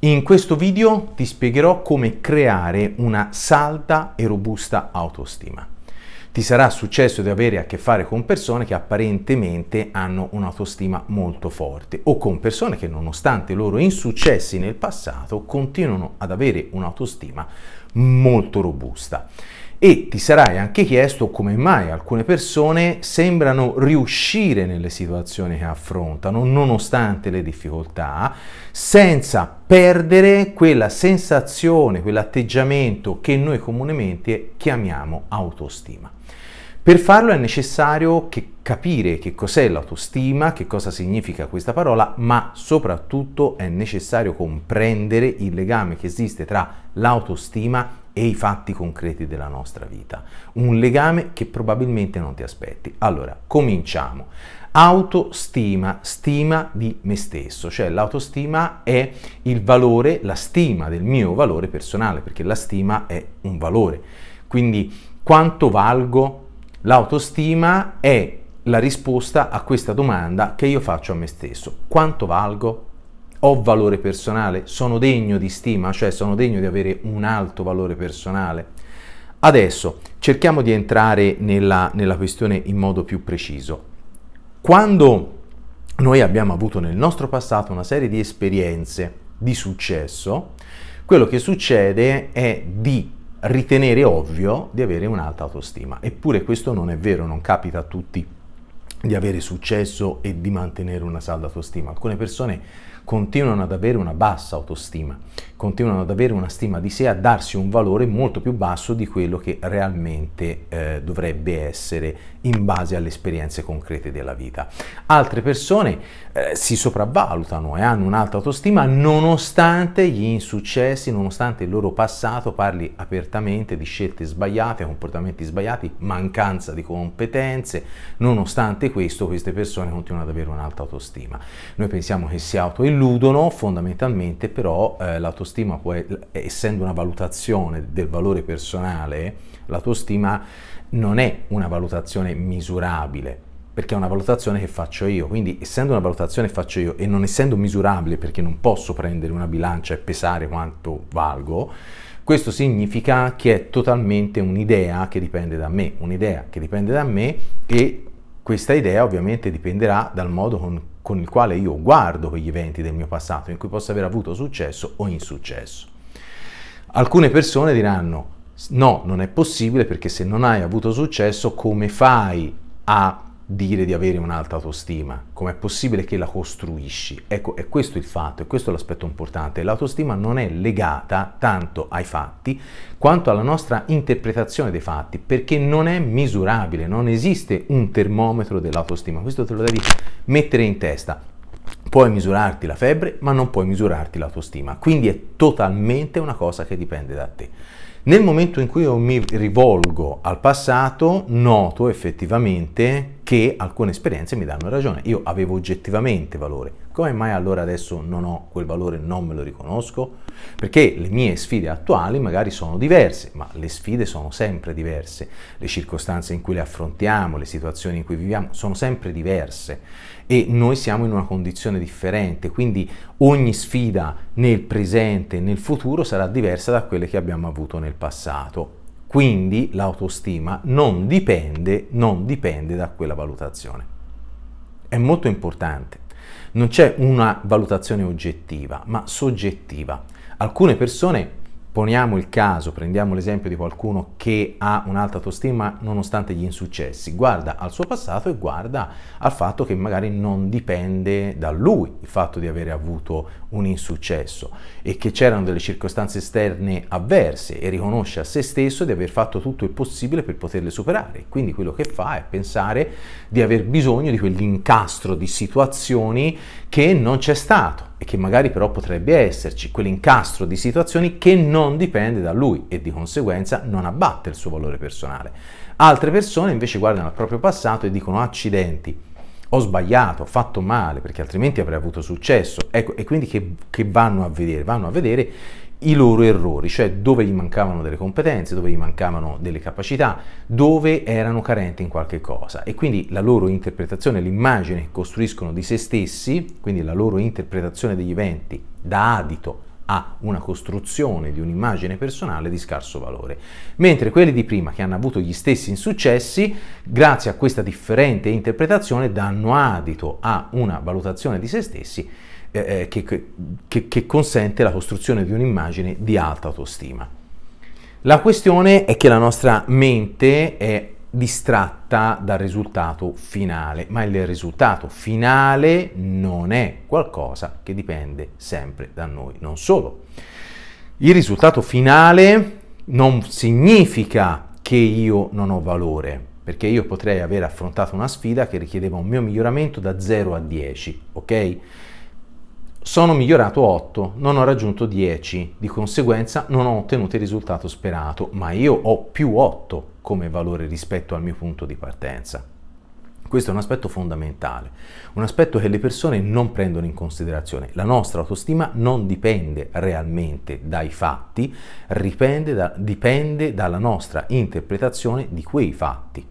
In questo video ti spiegherò come creare una salda e robusta autostima. Ti sarà successo di avere a che fare con persone che apparentemente hanno un'autostima molto forte o con persone che nonostante i loro insuccessi nel passato continuano ad avere un'autostima molto robusta e ti sarai anche chiesto come mai alcune persone sembrano riuscire nelle situazioni che affrontano, nonostante le difficoltà, senza perdere quella sensazione, quell'atteggiamento che noi comunemente chiamiamo autostima. Per farlo è necessario che capire che cos'è l'autostima, che cosa significa questa parola, ma soprattutto è necessario comprendere il legame che esiste tra l'autostima e i fatti concreti della nostra vita. Un legame che probabilmente non ti aspetti. Allora, cominciamo. Autostima, stima di me stesso, cioè l'autostima è il valore, la stima del mio valore personale, perché la stima è un valore. Quindi quanto valgo? L'autostima è la risposta a questa domanda che io faccio a me stesso. Quanto valgo? ho valore personale, sono degno di stima, cioè sono degno di avere un alto valore personale. Adesso cerchiamo di entrare nella, nella questione in modo più preciso. Quando noi abbiamo avuto nel nostro passato una serie di esperienze di successo, quello che succede è di ritenere ovvio di avere un'alta autostima. Eppure questo non è vero, non capita a tutti di avere successo e di mantenere una salda autostima. Alcune persone continuano ad avere una bassa autostima, continuano ad avere una stima di sé, a darsi un valore molto più basso di quello che realmente eh, dovrebbe essere in base alle esperienze concrete della vita. Altre persone eh, si sopravvalutano e hanno un'alta autostima nonostante gli insuccessi, nonostante il loro passato, parli apertamente di scelte sbagliate, comportamenti sbagliati, mancanza di competenze, nonostante questo queste persone continuano ad avere un'alta autostima. Noi pensiamo che sia autoillusione, illudono fondamentalmente però eh, l'autostima, può, essendo una valutazione del valore personale, l'autostima non è una valutazione misurabile, perché è una valutazione che faccio io, quindi essendo una valutazione che faccio io e non essendo misurabile perché non posso prendere una bilancia e pesare quanto valgo, questo significa che è totalmente un'idea che dipende da me, un'idea che dipende da me e questa idea ovviamente dipenderà dal modo con, con il quale io guardo quegli eventi del mio passato, in cui possa aver avuto successo o insuccesso. Alcune persone diranno no, non è possibile perché se non hai avuto successo come fai a dire di avere un'alta autostima? Com'è possibile che la costruisci? Ecco, è questo il fatto, è questo l'aspetto importante. L'autostima non è legata tanto ai fatti quanto alla nostra interpretazione dei fatti, perché non è misurabile, non esiste un termometro dell'autostima. Questo te lo devi mettere in testa. Puoi misurarti la febbre, ma non puoi misurarti l'autostima. Quindi è totalmente una cosa che dipende da te. Nel momento in cui io mi rivolgo al passato, noto effettivamente che alcune esperienze mi danno ragione. Io avevo oggettivamente valore. Come mai allora adesso non ho quel valore, non me lo riconosco? Perché le mie sfide attuali magari sono diverse, ma le sfide sono sempre diverse. Le circostanze in cui le affrontiamo, le situazioni in cui viviamo sono sempre diverse e noi siamo in una condizione differente, quindi ogni sfida nel presente e nel futuro sarà diversa da quelle che abbiamo avuto nel passato. Quindi l'autostima non dipende, non dipende da quella valutazione. È molto importante. Non c'è una valutazione oggettiva, ma soggettiva. Alcune persone poniamo il caso, prendiamo l'esempio di qualcuno che ha un'alta autostima nonostante gli insuccessi, guarda al suo passato e guarda al fatto che magari non dipende da lui il fatto di avere avuto un insuccesso e che c'erano delle circostanze esterne avverse e riconosce a se stesso di aver fatto tutto il possibile per poterle superare. Quindi quello che fa è pensare di aver bisogno di quell'incastro di situazioni che non c'è stato e che magari però potrebbe esserci quell'incastro di situazioni che non dipende da lui e di conseguenza non abbatte il suo valore personale. Altre persone invece guardano al proprio passato e dicono accidenti, ho sbagliato, ho fatto male perché altrimenti avrei avuto successo. Ecco, e quindi che, che vanno a vedere? Vanno a vedere i loro errori, cioè dove gli mancavano delle competenze, dove gli mancavano delle capacità, dove erano carenti in qualche cosa e quindi la loro interpretazione, l'immagine che costruiscono di se stessi, quindi la loro interpretazione degli eventi dà adito a una costruzione di un'immagine personale di scarso valore, mentre quelli di prima che hanno avuto gli stessi insuccessi, grazie a questa differente interpretazione danno adito a una valutazione di se stessi eh, eh che, che, che consente la costruzione di un'immagine di alta autostima. La questione è che la nostra mente è distratta dal risultato finale, ma il risultato finale non è qualcosa che dipende sempre da noi, non solo. Il risultato finale non significa che io non ho valore, perché io potrei aver affrontato una sfida che richiedeva un mio miglioramento da 0 a 10, ok? Sono migliorato 8, non ho raggiunto 10, di conseguenza non ho ottenuto il risultato sperato, ma io ho più 8 come valore rispetto al mio punto di partenza. Questo è un aspetto fondamentale, un aspetto che le persone non prendono in considerazione. La nostra autostima non dipende realmente dai fatti, da, dipende dalla nostra interpretazione di quei fatti.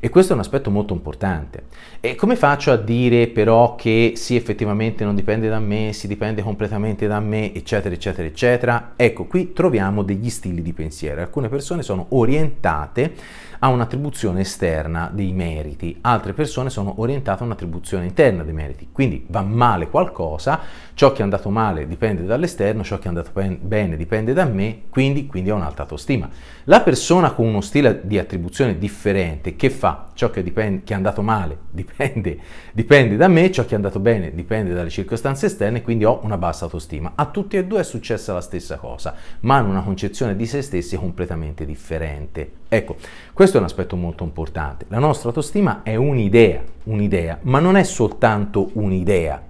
E questo è un aspetto molto importante. E come faccio a dire però che sì, effettivamente non dipende da me, si dipende completamente da me, eccetera, eccetera, eccetera? Ecco, qui troviamo degli stili di pensiero. Alcune persone sono orientate a un'attribuzione esterna dei meriti, altre persone sono orientate a un'attribuzione interna dei meriti. Quindi va male qualcosa, ciò che è andato male dipende dall'esterno, ciò che è andato bene dipende da me, quindi, quindi ho un'alta autostima. La persona con uno stile di attribuzione differente, che fa? Ciò che, dipende, che è andato male dipende, dipende, da me, ciò che è andato bene dipende dalle circostanze esterne, quindi ho una bassa autostima. A tutti e due è successa la stessa cosa, ma hanno una concezione di se stessi completamente differente. Ecco, questo è un aspetto molto importante. La nostra autostima è un'idea, un'idea, ma non è soltanto un'idea,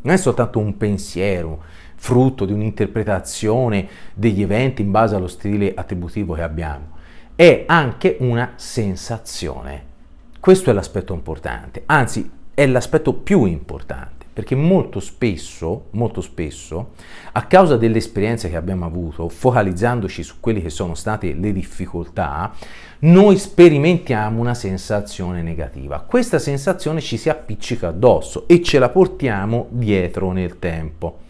non è soltanto un pensiero, frutto di un'interpretazione degli eventi in base allo stile attributivo che abbiamo è anche una sensazione. Questo è l'aspetto importante, anzi è l'aspetto più importante, perché molto spesso, molto spesso, a causa delle esperienze che abbiamo avuto, focalizzandoci su quelle che sono state le difficoltà, noi sperimentiamo una sensazione negativa. Questa sensazione ci si appiccica addosso e ce la portiamo dietro nel tempo.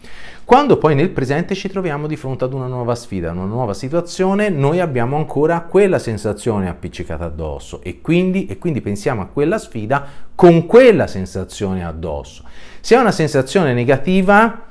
Quando poi nel presente ci troviamo di fronte ad una nuova sfida, una nuova situazione, noi abbiamo ancora quella sensazione appiccicata addosso e quindi, e quindi pensiamo a quella sfida con quella sensazione addosso. Se è una sensazione negativa,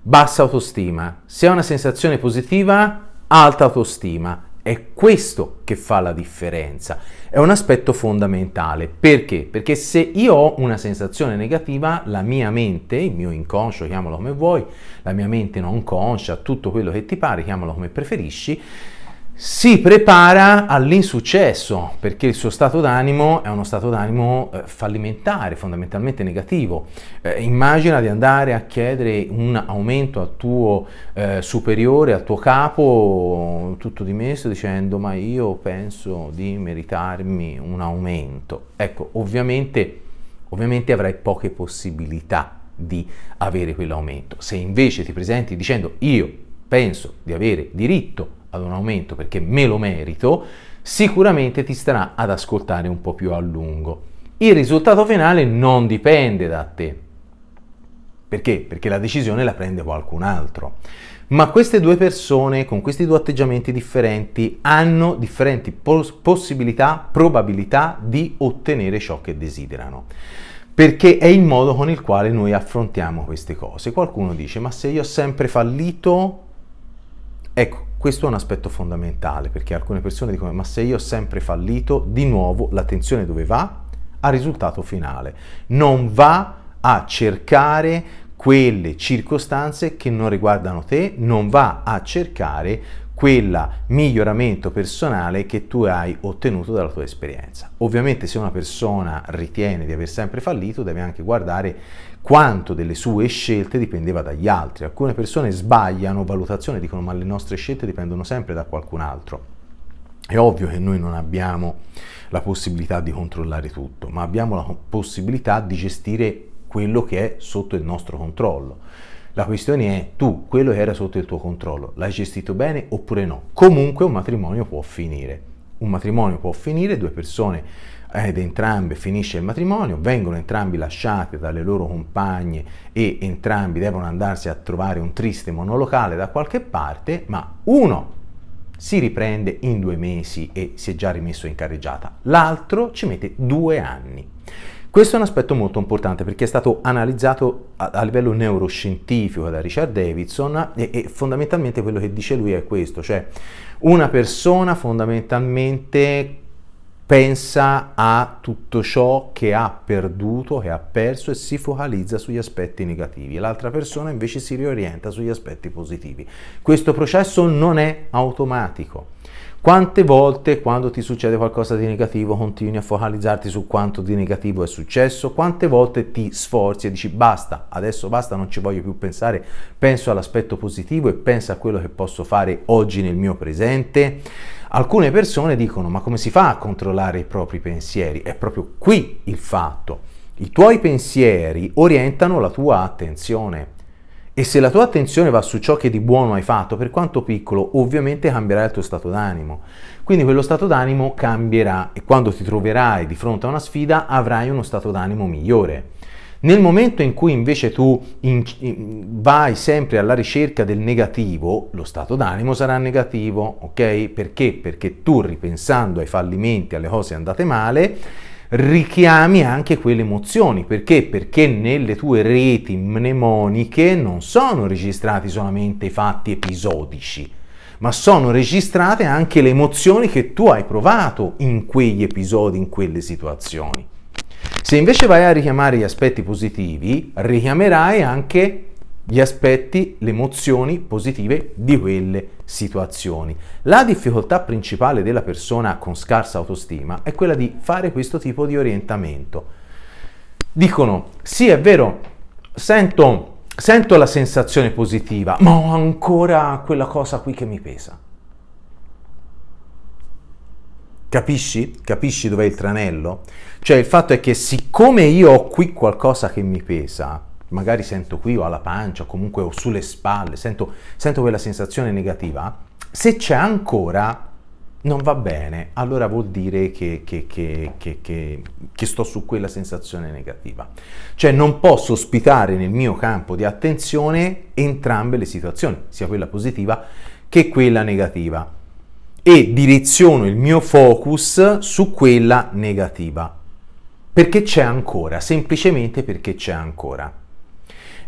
bassa autostima. Se è una sensazione positiva, alta autostima è questo che fa la differenza, è un aspetto fondamentale. Perché? Perché se io ho una sensazione negativa, la mia mente, il mio inconscio, chiamalo come vuoi, la mia mente non conscia, tutto quello che ti pare, chiamalo come preferisci, si prepara all'insuccesso perché il suo stato d'animo è uno stato d'animo eh, fallimentare, fondamentalmente negativo. Eh, immagina di andare a chiedere un aumento al tuo eh, superiore, al tuo capo, tutto dimesso, dicendo ma io penso di meritarmi un aumento. Ecco, ovviamente, ovviamente avrai poche possibilità di avere quell'aumento. Se invece ti presenti dicendo io penso di avere diritto ad un aumento perché me lo merito, sicuramente ti starà ad ascoltare un po' più a lungo. Il risultato finale non dipende da te. Perché? Perché la decisione la prende qualcun altro. Ma queste due persone con questi due atteggiamenti differenti hanno differenti pos- possibilità, probabilità di ottenere ciò che desiderano. Perché è il modo con il quale noi affrontiamo queste cose. Qualcuno dice, ma se io ho sempre fallito, ecco, questo è un aspetto fondamentale perché alcune persone dicono ma se io ho sempre fallito, di nuovo l'attenzione dove va? Al risultato finale. Non va a cercare quelle circostanze che non riguardano te, non va a cercare quel miglioramento personale che tu hai ottenuto dalla tua esperienza. Ovviamente se una persona ritiene di aver sempre fallito deve anche guardare quanto delle sue scelte dipendeva dagli altri. Alcune persone sbagliano valutazione, dicono ma le nostre scelte dipendono sempre da qualcun altro. È ovvio che noi non abbiamo la possibilità di controllare tutto, ma abbiamo la possibilità di gestire quello che è sotto il nostro controllo. La questione è tu, quello che era sotto il tuo controllo, l'hai gestito bene oppure no? Comunque un matrimonio può finire. Un matrimonio può finire, due persone eh, ed entrambe finisce il matrimonio, vengono entrambi lasciati dalle loro compagne e entrambi devono andarsi a trovare un triste monolocale da qualche parte, ma uno si riprende in due mesi e si è già rimesso in carreggiata, l'altro ci mette due anni. Questo è un aspetto molto importante perché è stato analizzato a, a livello neuroscientifico da Richard Davidson e, e, fondamentalmente quello che dice lui è questo, cioè una persona fondamentalmente pensa a tutto ciò che ha perduto, che ha perso e si focalizza sugli aspetti negativi. L'altra persona invece si riorienta sugli aspetti positivi. Questo processo non è automatico. Quante volte quando ti succede qualcosa di negativo continui a focalizzarti su quanto di negativo è successo? Quante volte ti sforzi e dici basta, adesso basta, non ci voglio più pensare, penso all'aspetto positivo e penso a quello che posso fare oggi nel mio presente? Alcune persone dicono ma come si fa a controllare i propri pensieri? È proprio qui il fatto. I tuoi pensieri orientano la tua attenzione. E se la tua attenzione va su ciò che di buono hai fatto, per quanto piccolo, ovviamente cambierà il tuo stato d'animo. Quindi quello stato d'animo cambierà e quando ti troverai di fronte a una sfida avrai uno stato d'animo migliore. Nel momento in cui invece tu in, in, vai sempre alla ricerca del negativo, lo stato d'animo sarà negativo, ok? Perché? Perché tu ripensando ai fallimenti, alle cose andate male, richiami anche quelle emozioni. Perché? Perché nelle tue reti mnemoniche non sono registrati solamente i fatti episodici, ma sono registrate anche le emozioni che tu hai provato in quegli episodi, in quelle situazioni. Se invece vai a richiamare gli aspetti positivi, richiamerai anche gli aspetti, le emozioni positive di quelle situazioni. La difficoltà principale della persona con scarsa autostima è quella di fare questo tipo di orientamento. Dicono, sì è vero, sento, sento la sensazione positiva, ma ho ancora quella cosa qui che mi pesa Capisci? Capisci dov'è il tranello? Cioè il fatto è che siccome io ho qui qualcosa che mi pesa, magari sento qui o alla pancia o comunque o sulle spalle, sento, sento quella sensazione negativa, se c'è ancora non va bene, allora vuol dire che, che, che, che, sto su quella sensazione negativa. Cioè non posso ospitare nel mio campo di attenzione entrambe le situazioni, sia quella positiva che quella negativa e direziono il mio focus su quella negativa. Perché c'è ancora, semplicemente perché c'è ancora.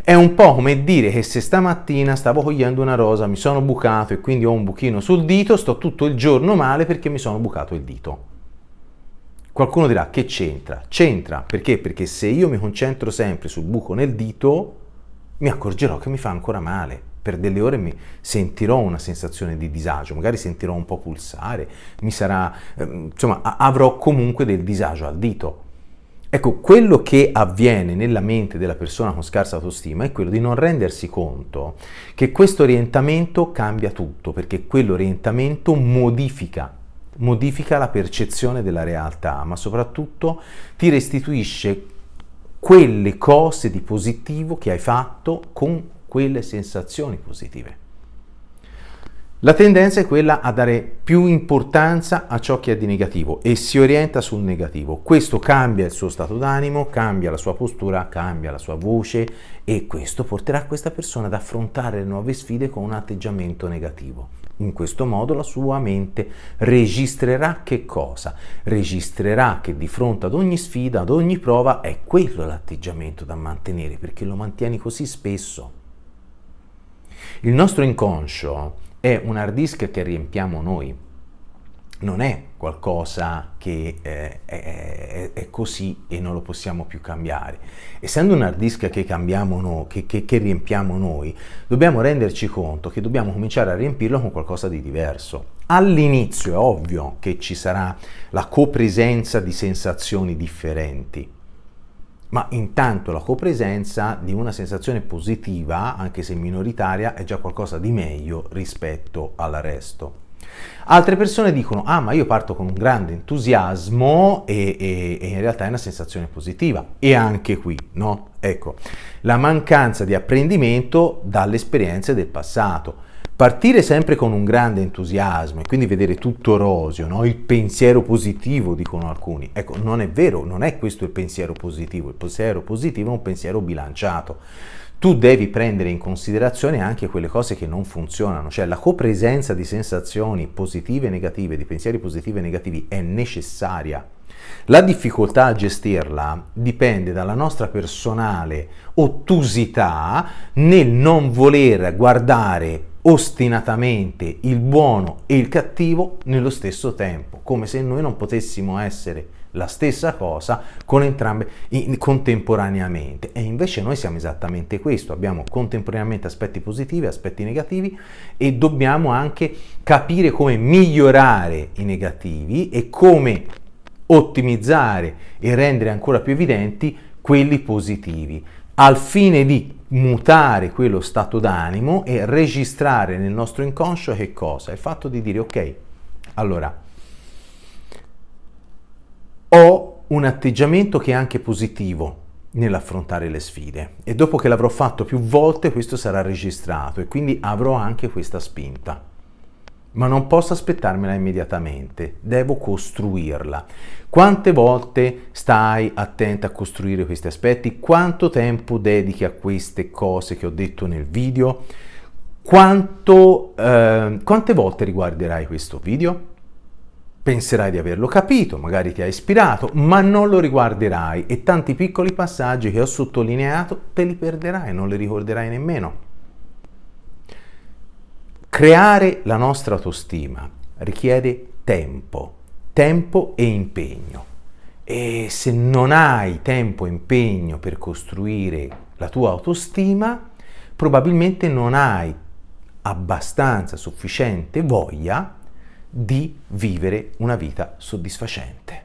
È un po' come dire che se stamattina stavo cogliendo una rosa, mi sono bucato e quindi ho un buchino sul dito, sto tutto il giorno male perché mi sono bucato il dito. Qualcuno dirà che c'entra? C'entra perché? Perché se io mi concentro sempre sul buco nel dito, mi accorgerò che mi fa ancora male per delle ore mi sentirò una sensazione di disagio, magari sentirò un po' pulsare, mi sarà, ehm, insomma, avrò comunque del disagio al dito. Ecco, quello che avviene nella mente della persona con scarsa autostima è quello di non rendersi conto che questo orientamento cambia tutto, perché quell'orientamento modifica modifica la percezione della realtà, ma soprattutto ti restituisce quelle cose di positivo che hai fatto con quelle sensazioni positive. La tendenza è quella a dare più importanza a ciò che è di negativo e si orienta sul negativo. Questo cambia il suo stato d'animo, cambia la sua postura, cambia la sua voce e questo porterà questa persona ad affrontare le nuove sfide con un atteggiamento negativo. In questo modo la sua mente registrerà che cosa? Registrerà che di fronte ad ogni sfida, ad ogni prova è quello l'atteggiamento da mantenere perché lo mantieni così spesso. Il nostro inconscio è un hard disk che riempiamo noi, non è qualcosa che eh, è, è, così e non lo possiamo più cambiare. Essendo un hard disk che, cambiamo no, che, che, che riempiamo noi, dobbiamo renderci conto che dobbiamo cominciare a riempirlo con qualcosa di diverso. All'inizio è ovvio che ci sarà la copresenza di sensazioni differenti, ma intanto la copresenza di una sensazione positiva, anche se minoritaria, è già qualcosa di meglio rispetto al resto. Altre persone dicono, ah ma io parto con un grande entusiasmo e, e, e in realtà è una sensazione positiva. E anche qui, no? Ecco, la mancanza di apprendimento dalle esperienze del passato. Partire sempre con un grande entusiasmo e quindi vedere tutto rosio, no? il pensiero positivo, dicono alcuni. Ecco, non è vero, non è questo il pensiero positivo. Il pensiero positivo è un pensiero bilanciato. Tu devi prendere in considerazione anche quelle cose che non funzionano, cioè la copresenza di sensazioni positive e negative, di pensieri positivi e negativi è necessaria. La difficoltà a gestirla dipende dalla nostra personale ottusità nel non voler guardare ostinatamente il buono e il cattivo nello stesso tempo, come se noi non potessimo essere la stessa cosa con entrambe in, contemporaneamente e invece noi siamo esattamente questo abbiamo contemporaneamente aspetti positivi aspetti negativi e dobbiamo anche capire come migliorare i negativi e come ottimizzare e rendere ancora più evidenti quelli positivi al fine di mutare quello stato d'animo e registrare nel nostro inconscio che cosa? Il fatto di dire ok, allora ho un atteggiamento che è anche positivo nell'affrontare le sfide e dopo che l'avrò fatto più volte questo sarà registrato e quindi avrò anche questa spinta ma non posso aspettarmela immediatamente, devo costruirla. Quante volte stai attenta a costruire questi aspetti? Quanto tempo dedichi a queste cose che ho detto nel video? Quanto, eh, quante volte riguarderai questo video? Penserai di averlo capito, magari ti ha ispirato, ma non lo riguarderai e tanti piccoli passaggi che ho sottolineato te li perderai, non li ricorderai nemmeno. Creare la nostra autostima richiede tempo, tempo e impegno. E se non hai tempo e impegno per costruire la tua autostima, probabilmente non hai abbastanza sufficiente voglia di vivere una vita soddisfacente.